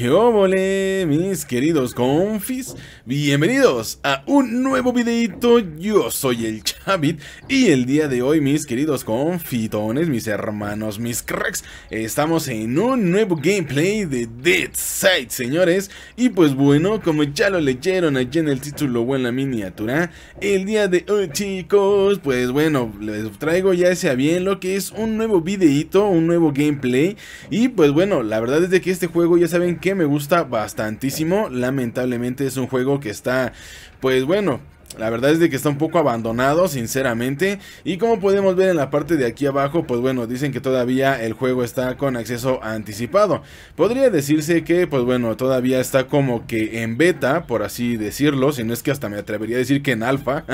¿Qué mis queridos confis? Bienvenidos a un nuevo videito, yo soy el Chavit y el día de hoy, mis queridos confitones, mis hermanos, mis cracks, estamos en un nuevo gameplay de Dead Side, señores. Y pues bueno, como ya lo leyeron allí en el título o en la miniatura, el día de hoy, chicos, pues bueno, les traigo ya sea bien lo que es un nuevo videito, un nuevo gameplay. Y pues bueno, la verdad es de que este juego ya saben que me gusta bastantísimo. Lamentablemente es un juego que está, pues bueno, la verdad es de que está un poco abandonado, sinceramente. Y como podemos ver en la parte de aquí abajo, pues bueno, dicen que todavía el juego está con acceso anticipado. Podría decirse que, pues bueno, todavía está como que en beta, por así decirlo. Si no es que hasta me atrevería a decir que en alfa.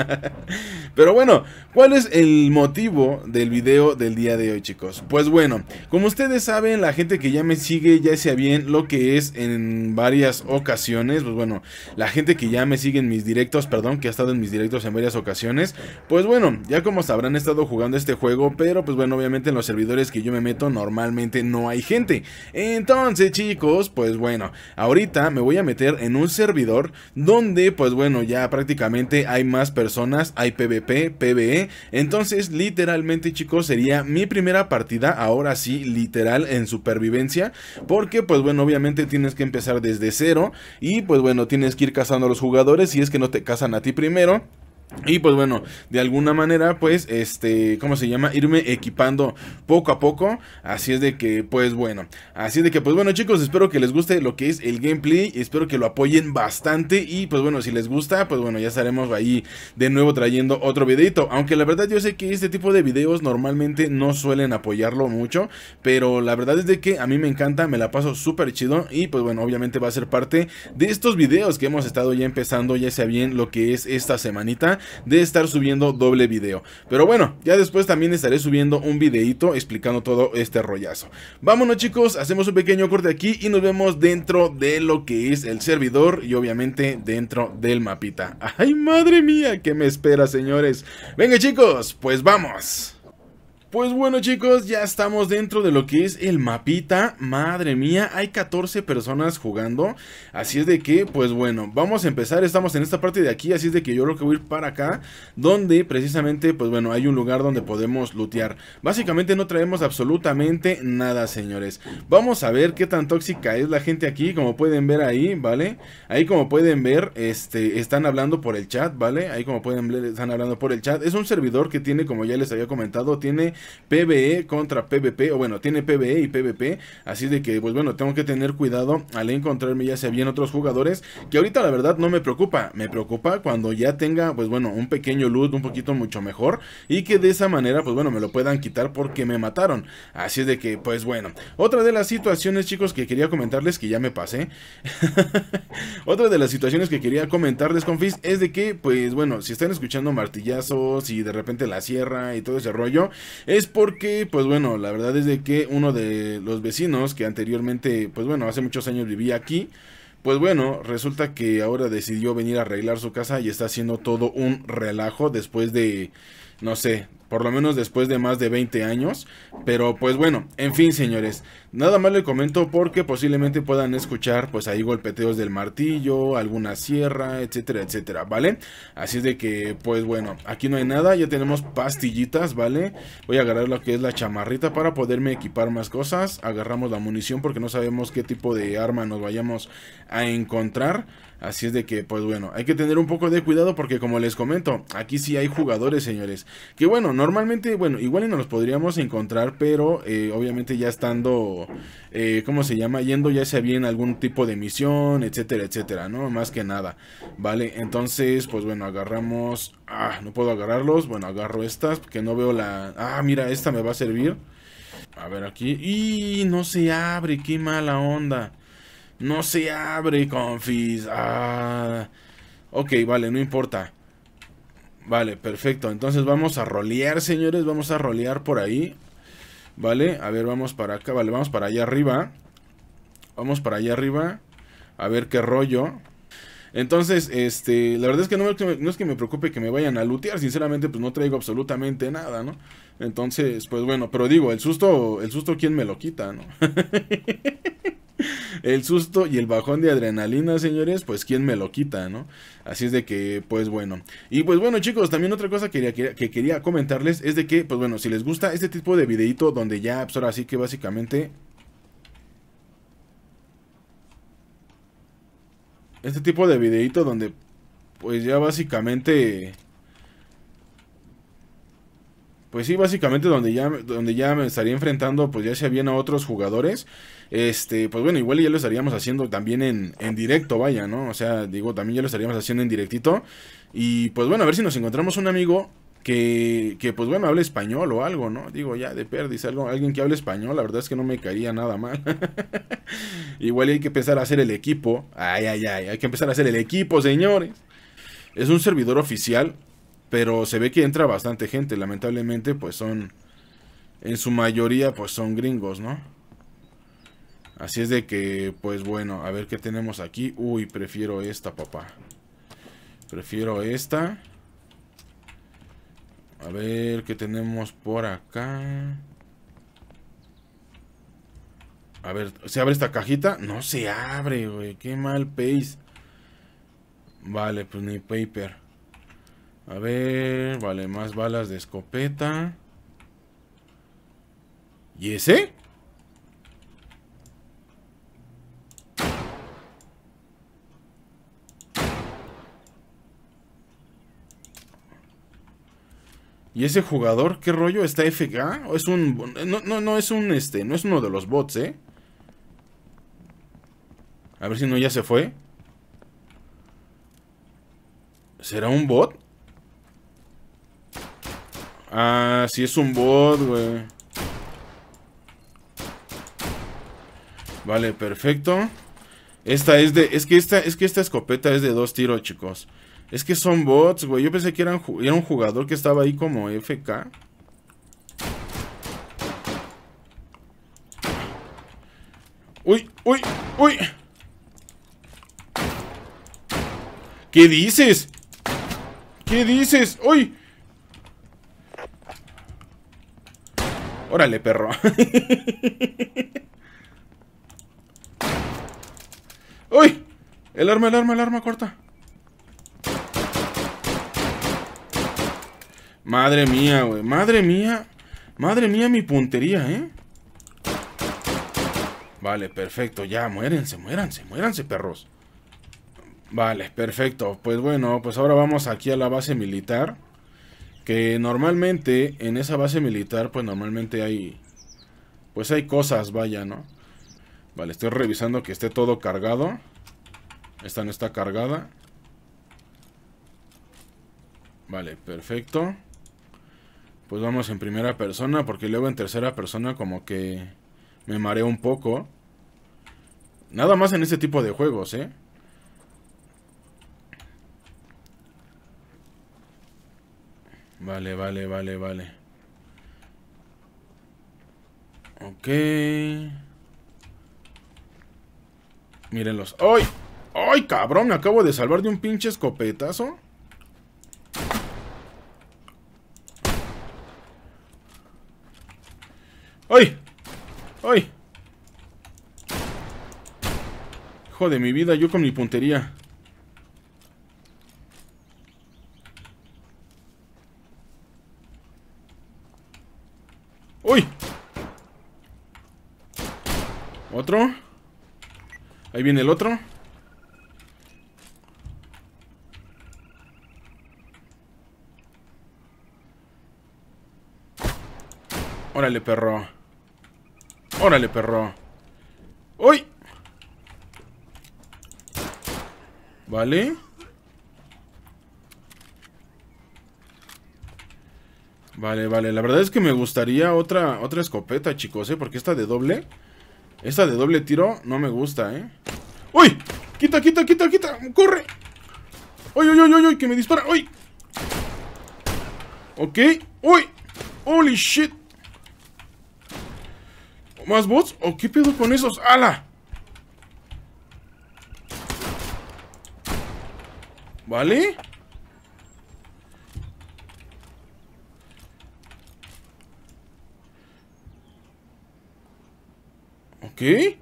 Pero bueno, ¿cuál es el motivo del video del día de hoy, chicos? Pues bueno, como ustedes saben, la gente que ya me sigue ya sea bien lo que es en varias ocasiones. Pues bueno, la gente que ya me sigue en mis directos, perdón, que ha estado en mis directos en varias ocasiones. Pues bueno, ya como sabrán he estado jugando este juego, pero pues bueno, obviamente en los servidores que yo me meto normalmente no hay gente. Entonces chicos, pues bueno, ahorita me voy a meter en un servidor donde pues bueno, ya prácticamente hay más personas, hay PvP, PvE. Entonces literalmente chicos sería mi primera partida, ahora sí literal en supervivencia, porque pues bueno, obviamente tienes que empezar desde cero y pues bueno, tienes que ir cazando a los jugadores si es que no te cazan a ti primero primeiro Y pues bueno, de alguna manera, pues, este, ¿cómo se llama? Irme equipando poco a poco. Así es de que, pues bueno. Así es de que, pues bueno, chicos, espero que les guste lo que es el gameplay. Espero que lo apoyen bastante. Y pues bueno, si les gusta, pues bueno, ya estaremos ahí de nuevo trayendo otro videito. Aunque la verdad yo sé que este tipo de videos normalmente no suelen apoyarlo mucho. Pero la verdad es de que a mí me encanta, me la paso súper chido. Y pues bueno, obviamente va a ser parte de estos videos que hemos estado ya empezando, ya sea bien lo que es esta semanita de estar subiendo doble video. Pero bueno, ya después también estaré subiendo un videito explicando todo este rollazo. Vámonos chicos, hacemos un pequeño corte aquí y nos vemos dentro de lo que es el servidor y obviamente dentro del mapita. ¡Ay, madre mía! ¿Qué me espera, señores? Venga chicos, pues vamos. Pues bueno chicos, ya estamos dentro de lo que es el mapita, madre mía, hay 14 personas jugando, así es de que, pues bueno, vamos a empezar, estamos en esta parte de aquí, así es de que yo lo que voy a ir para acá, donde precisamente, pues bueno, hay un lugar donde podemos lootear, básicamente no traemos absolutamente nada señores, vamos a ver qué tan tóxica es la gente aquí, como pueden ver ahí, ¿vale? Ahí como pueden ver, este, están hablando por el chat, ¿vale? Ahí como pueden ver, están hablando por el chat, es un servidor que tiene, como ya les había comentado, tiene PvE contra PvP, o bueno, tiene PvE y PvP, así de que pues bueno, tengo que tener cuidado al encontrarme ya sea bien otros jugadores, que ahorita la verdad no me preocupa, me preocupa cuando ya tenga pues bueno, un pequeño loot un poquito mucho mejor y que de esa manera pues bueno, me lo puedan quitar porque me mataron, así de que pues bueno, otra de las situaciones chicos que quería comentarles que ya me pasé, otra de las situaciones que quería comentarles Fizz es de que pues bueno, si están escuchando martillazos y de repente la sierra y todo ese rollo, es porque, pues bueno, la verdad es de que uno de los vecinos que anteriormente, pues bueno, hace muchos años vivía aquí, pues bueno, resulta que ahora decidió venir a arreglar su casa y está haciendo todo un relajo después de, no sé, por lo menos después de más de 20 años. Pero pues bueno, en fin señores, nada más le comento porque posiblemente puedan escuchar pues ahí golpeteos del martillo, alguna sierra, etcétera, etcétera, ¿vale? Así es de que pues bueno, aquí no hay nada, ya tenemos pastillitas, ¿vale? Voy a agarrar lo que es la chamarrita para poderme equipar más cosas, agarramos la munición porque no sabemos qué tipo de arma nos vayamos a encontrar. Así es de que, pues bueno, hay que tener un poco de cuidado porque como les comento, aquí sí hay jugadores, señores. Que bueno, normalmente, bueno, igual y nos los podríamos encontrar, pero eh, obviamente ya estando, eh, ¿cómo se llama? Yendo ya sea bien algún tipo de misión, etcétera, etcétera, ¿no? Más que nada, ¿vale? Entonces, pues bueno, agarramos... Ah, no puedo agarrarlos. Bueno, agarro estas porque no veo la... Ah, mira, esta me va a servir. A ver aquí. Y no se abre, qué mala onda. No se abre, confis. Ah. Ok, vale, no importa. Vale, perfecto. Entonces vamos a rolear, señores. Vamos a rolear por ahí. Vale, a ver, vamos para acá. Vale, vamos para allá arriba. Vamos para allá arriba. A ver qué rollo. Entonces, este, la verdad es que no, es que me preocupe que me vayan a lootear, sinceramente, pues no traigo absolutamente nada, ¿no? Entonces, pues bueno, pero digo, el susto, el susto, ¿quién me lo quita, no? el susto y el bajón de adrenalina, señores, pues quién me lo quita, ¿no? Así es de que, pues bueno. Y pues bueno, chicos, también otra cosa que quería, que quería comentarles es de que, pues bueno, si les gusta este tipo de videito donde ya, pues ahora sí que básicamente este tipo de videito donde pues ya básicamente pues sí, básicamente donde ya, donde ya me estaría enfrentando, pues ya se habían a otros jugadores. Este, pues bueno, igual ya lo estaríamos haciendo también en, en directo, vaya, ¿no? O sea, digo, también ya lo estaríamos haciendo en directito. Y pues bueno, a ver si nos encontramos un amigo que, que, pues bueno, hable español o algo, ¿no? Digo, ya de perdiz, algo, alguien que hable español, la verdad es que no me caería nada mal. Igual hay que empezar a hacer el equipo. Ay, ay, ay, hay que empezar a hacer el equipo, señores. Es un servidor oficial pero se ve que entra bastante gente, lamentablemente pues son, en su mayoría pues son gringos, ¿no? Así es de que, pues bueno, a ver qué tenemos aquí. Uy, prefiero esta, papá. Prefiero esta. A ver qué tenemos por acá. A ver, ¿se abre esta cajita? No se abre, güey. Qué mal pace. Vale, pues ni paper. A ver, vale, más balas de escopeta. ¿Y ese? ¿Y ese jugador qué rollo? ¿Está FK? ¿O es un no no no es un este, no es uno de los bots, ¿eh? A ver si no ya se fue. ¿Será un bot? Ah, sí es un bot, güey. Vale, perfecto. Esta es de... Es que esta, es que esta escopeta es de dos tiros, chicos. Es que son bots, güey. Yo pensé que eran, era un jugador que estaba ahí como FK. Uy, uy, uy. ¿Qué dices? ¿Qué dices? ¡Uy! Órale, perro. ¡Uy! El arma, el arma, el arma corta. Madre mía, güey. Madre mía. Madre mía mi puntería, ¿eh? Vale, perfecto. Ya, muérense, muéranse, muéranse, perros. Vale, perfecto. Pues bueno, pues ahora vamos aquí a la base militar que normalmente en esa base militar pues normalmente hay pues hay cosas, vaya, ¿no? Vale, estoy revisando que esté todo cargado. Esta no está cargada. Vale, perfecto. Pues vamos en primera persona porque luego en tercera persona como que me mareo un poco. Nada más en este tipo de juegos, ¿eh? Vale, vale, vale, vale. Ok. Mírenlos. ¡Ay! ¡Ay, cabrón! Me acabo de salvar de un pinche escopetazo. ¡Ay! ¡Ay! Hijo de mi vida, yo con mi puntería. Ahí viene el otro. Órale, perro. Órale, perro. ¡Uy! Vale. Vale, vale. La verdad es que me gustaría otra, otra escopeta, chicos, ¿eh? Porque esta de doble... Esta de doble tiro no me gusta, ¿eh? ¡Uy! ¡Quita, quita, quita, quita! ¡Corre! ¡Uy, uy, uy, uy! uy que me dispara! ¡Uy! Ok. ¡Uy! ¡Holy shit! ¿Más bots? ¿O qué pedo con esos? ¡Hala! ¿Vale? ¿Qué?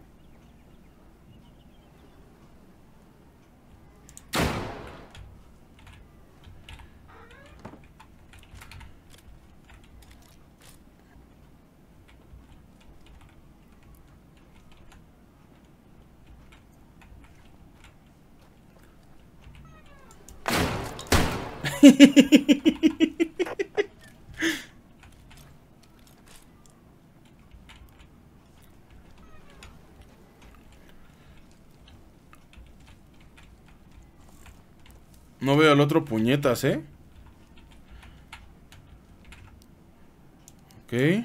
No veo al otro puñetas, ¿eh? Ok.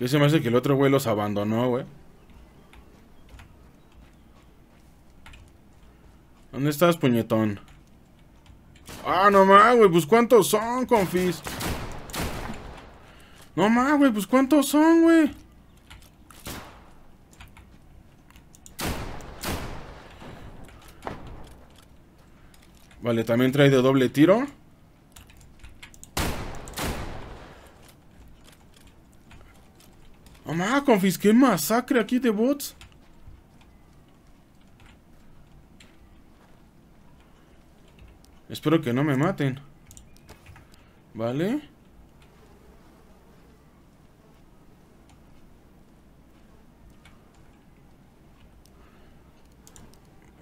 Ya se me hace que el otro güey los abandonó, güey. ¿Dónde estás, puñetón? Ah, no más, güey. Pues cuántos son, confis. No más, güey, pues ¿cuántos son, güey? Vale, también trae de doble tiro. Mamá, confisqué masacre aquí de bots. Espero que no me maten. Vale.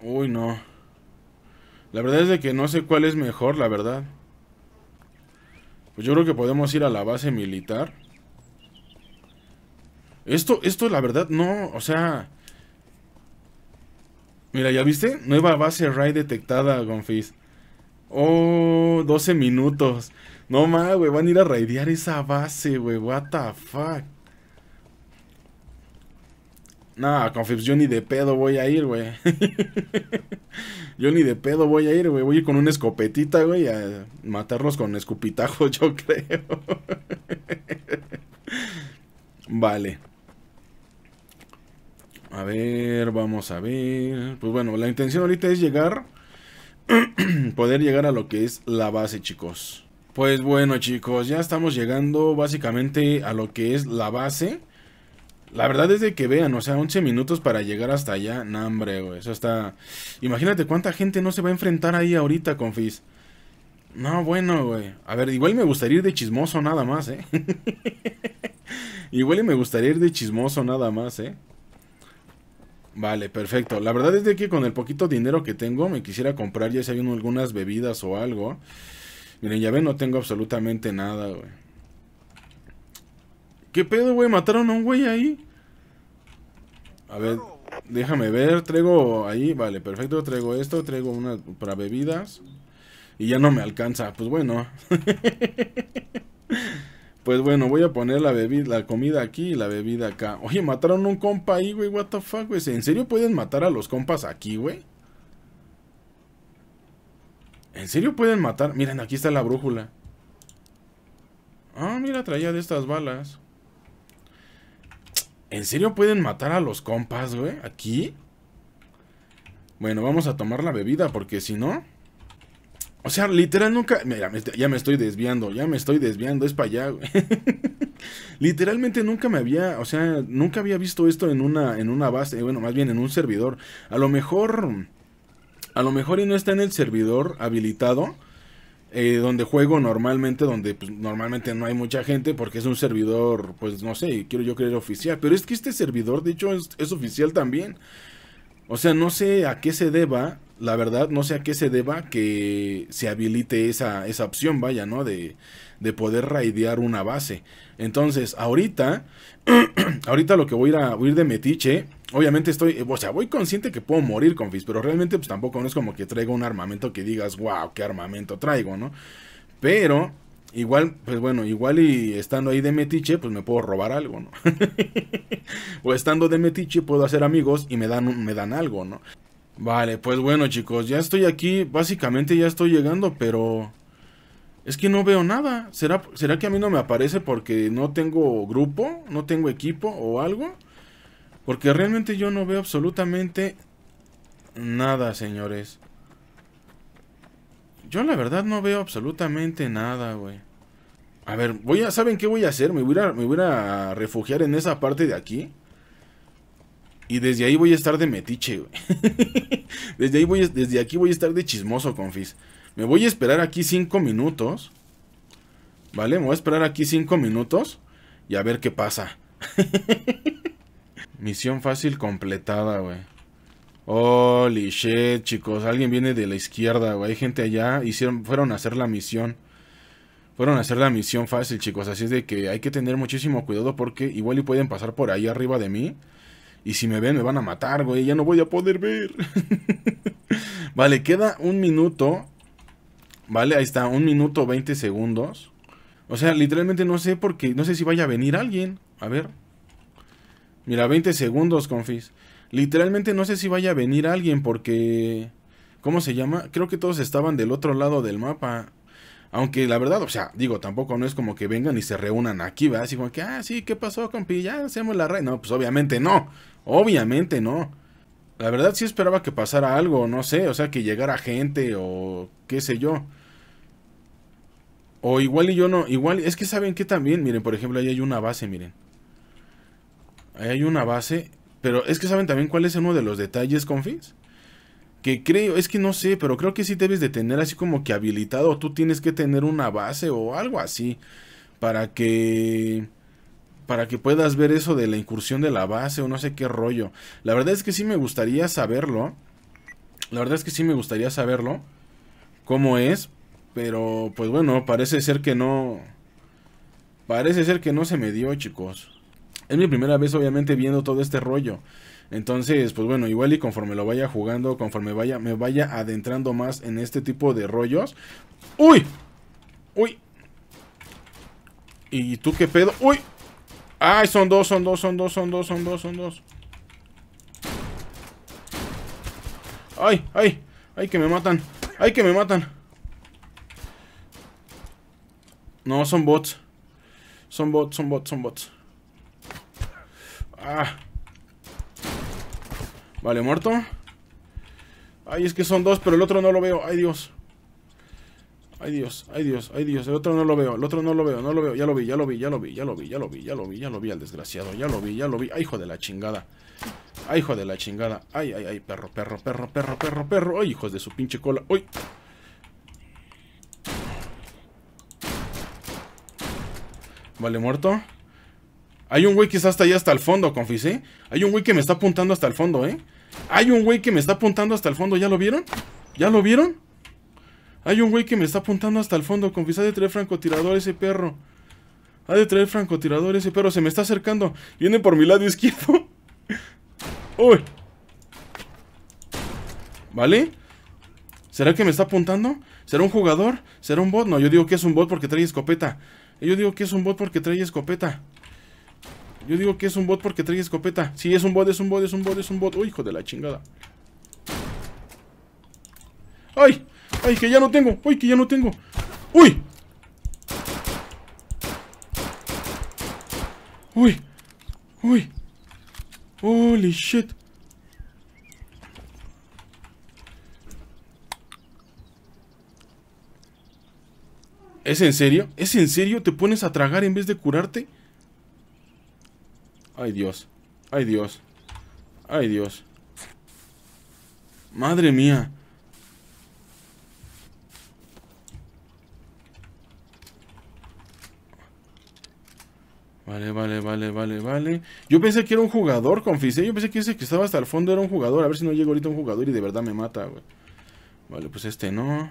Uy, no. La verdad es de que no sé cuál es mejor, la verdad. Pues yo creo que podemos ir a la base militar. Esto, esto la verdad no, o sea... Mira, ¿ya viste? Nueva base raid detectada, Gonfis. Oh, 12 minutos. No más, güey, van a ir a raidear esa base, güey. What the fuck. No, con yo ni de pedo voy a ir, güey. yo ni de pedo voy a ir, güey. Voy a ir con una escopetita, güey, a matarlos con escupitajo, yo creo. vale. A ver, vamos a ver. Pues bueno, la intención ahorita es llegar. poder llegar a lo que es la base, chicos. Pues bueno, chicos, ya estamos llegando básicamente a lo que es la base. La verdad es de que vean, o sea, 11 minutos para llegar hasta allá. No, hombre, güey. Eso está. Imagínate cuánta gente no se va a enfrentar ahí ahorita, con Fizz No, bueno, güey. A ver, igual me gustaría ir de chismoso nada más, ¿eh? igual me gustaría ir de chismoso nada más, ¿eh? Vale, perfecto. La verdad es de que con el poquito dinero que tengo me quisiera comprar ya si hay algunas bebidas o algo. Miren, ya ven, no tengo absolutamente nada, güey. ¿Qué pedo, güey? ¿Mataron a un güey ahí? A ver, déjame ver. Traigo ahí, vale, perfecto. Traigo esto, traigo una para bebidas. Y ya no me alcanza. Pues bueno. pues bueno, voy a poner la bebida, la comida aquí y la bebida acá. Oye, mataron a un compa ahí, güey. güey. ¿En serio pueden matar a los compas aquí, güey? ¿En serio pueden matar? Miren, aquí está la brújula. Ah, mira, traía de estas balas. ¿En serio pueden matar a los compas, güey? ¿Aquí? Bueno, vamos a tomar la bebida porque si no... O sea, literal nunca... Mira, ya me estoy desviando, ya me estoy desviando, es para allá, güey. Literalmente nunca me había... O sea, nunca había visto esto en una, en una base, bueno, más bien en un servidor. A lo mejor... A lo mejor y no está en el servidor habilitado... Eh, donde juego normalmente, donde pues, normalmente no hay mucha gente porque es un servidor, pues no sé, quiero yo creer oficial, pero es que este servidor de hecho es, es oficial también. O sea, no sé a qué se deba la verdad no sé a qué se deba que se habilite esa, opción, vaya, ¿no? De, poder raidear una base. Entonces, ahorita, ahorita lo que voy a ir, a, de metiche, obviamente estoy, eh, o sea, voy consciente que puedo morir con Fizz, pero realmente pues tampoco no es como que traigo un armamento que digas, wow, qué armamento traigo, ¿no? Pero... Igual, pues bueno, igual y estando ahí de metiche, pues me puedo robar algo, ¿no? o estando de metiche puedo hacer amigos y me dan, me dan algo, ¿no? Vale, pues bueno chicos, ya estoy aquí, básicamente ya estoy llegando, pero... Es que no veo nada. ¿Será, ¿Será que a mí no me aparece porque no tengo grupo? ¿No tengo equipo o algo? Porque realmente yo no veo absolutamente nada, señores. Yo la verdad no veo absolutamente nada, güey. A ver, voy a... ¿Saben qué voy a hacer? Me me voy a refugiar en esa parte de aquí. Y desde ahí voy a estar de metiche, desde, ahí voy desde aquí voy a estar de chismoso, confis. Me voy a esperar aquí cinco minutos. ¿Vale? Me voy a esperar aquí cinco minutos y a ver qué pasa. Misión fácil completada, güey. Holy shit, chicos. Alguien viene de la izquierda, güey. Hay gente allá. Hicieron, fueron a hacer la misión. Fueron a hacer la misión fácil, chicos. Así es de que hay que tener muchísimo cuidado porque igual y pueden pasar por ahí arriba de mí. Y si me ven, me van a matar, güey. Ya no voy a poder ver. vale, queda un minuto. Vale, ahí está. Un minuto, 20 segundos. O sea, literalmente no sé por qué. no sé si vaya a venir alguien. A ver. Mira, 20 segundos, confis. Literalmente no sé si vaya a venir alguien porque... ¿Cómo se llama? Creo que todos estaban del otro lado del mapa. Aunque la verdad, o sea, digo, tampoco no es como que vengan y se reúnan aquí, ¿verdad? Así como que, ah, sí, ¿qué pasó, compi? Ya hacemos la red. No, pues obviamente no. Obviamente no. La verdad sí esperaba que pasara algo, no sé, o sea, que llegara gente o qué sé yo. O igual y yo no, igual, es que saben que también, miren, por ejemplo, ahí hay una base, miren. Ahí hay una base, pero es que saben también cuál es uno de los detalles, confis que creo, es que no sé, pero creo que sí debes de tener así como que habilitado, tú tienes que tener una base o algo así para que para que puedas ver eso de la incursión de la base o no sé qué rollo. La verdad es que sí me gustaría saberlo. La verdad es que sí me gustaría saberlo cómo es, pero pues bueno, parece ser que no parece ser que no se me dio, chicos. Es mi primera vez obviamente viendo todo este rollo. Entonces, pues bueno, igual y conforme lo vaya jugando, conforme vaya, me vaya adentrando más en este tipo de rollos. ¡Uy! ¡Uy! ¿Y tú qué pedo? ¡Uy! ¡Ay, son dos, son dos, son dos, son dos, son dos, son dos! ¡Ay, ay! ¡Ay, que me matan! ¡Ay, que me matan! No, son bots. Son bots, son bots, son bots. ¡Ah! Vale, muerto. Ay, es que son dos, pero el otro no lo veo. Ay, Dios. Ay, Dios, ay, Dios, ay, Dios. El otro no lo veo, el otro no lo veo, no lo veo. Ya lo vi, ya lo vi, ya lo vi, ya lo vi, ya lo vi, ya lo vi, ya lo vi al desgraciado. Ya lo vi, ya lo vi. Ay, hijo de la chingada. Ay, hijo de la chingada. Ay, ay, ay, perro, perro, perro, perro, perro, perro. Ay, hijos de su pinche cola. Ay. Vale, muerto. Hay un güey que está hasta ahí hasta el fondo, ¿eh? Hay un güey que me está apuntando hasta el fondo, ¿eh? Hay un güey que me está apuntando hasta el fondo, ¿ya lo vieron? ¿Ya lo vieron? Hay un güey que me está apuntando hasta el fondo, confis, Ha de traer francotirador ese perro. Ha de traer francotirador ese perro. Se me está acercando. Viene por mi lado izquierdo. Uy. ¿Vale? ¿Será que me está apuntando? ¿Será un jugador? ¿Será un bot? No, yo digo que es un bot porque trae escopeta. Yo digo que es un bot porque trae escopeta. Yo digo que es un bot porque trae escopeta. Sí, es un bot, es un bot, es un bot, es un bot. Uy, hijo de la chingada. ¡Ay! ¡Ay, que ya no tengo! ¡Uy, que ya no tengo! ¡Uy! ¡Uy! ¡Uy! ¡Holy shit! ¿Es en serio? ¿Es en serio? ¿Te pones a tragar en vez de curarte? Ay, Dios. Ay, Dios. Ay, Dios. Madre mía. Vale, vale, vale, vale, vale. Yo pensé que era un jugador, confisé. Yo pensé que ese que estaba hasta el fondo era un jugador. A ver si no llega ahorita un jugador y de verdad me mata, güey. Vale, pues este no.